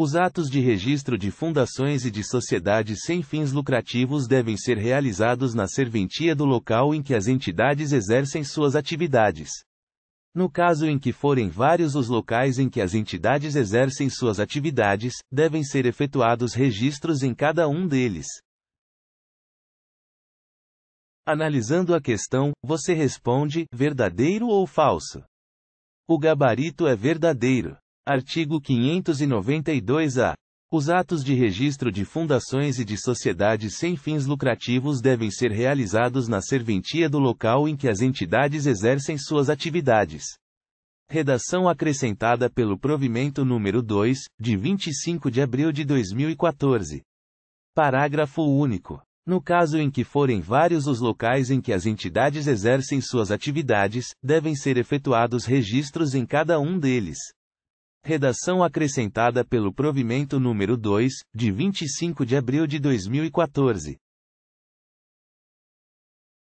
Os atos de registro de fundações e de sociedades sem fins lucrativos devem ser realizados na serventia do local em que as entidades exercem suas atividades. No caso em que forem vários os locais em que as entidades exercem suas atividades, devem ser efetuados registros em cada um deles. Analisando a questão, você responde: verdadeiro ou falso? O gabarito é verdadeiro. Artigo 592-A. Os atos de registro de fundações e de sociedades sem fins lucrativos devem ser realizados na serventia do local em que as entidades exercem suas atividades. Redação acrescentada pelo provimento número 2, de 25 de abril de 2014. Parágrafo único. No caso em que forem vários os locais em que as entidades exercem suas atividades, devem ser efetuados registros em cada um deles. Redação acrescentada pelo provimento número 2, de 25 de abril de 2014.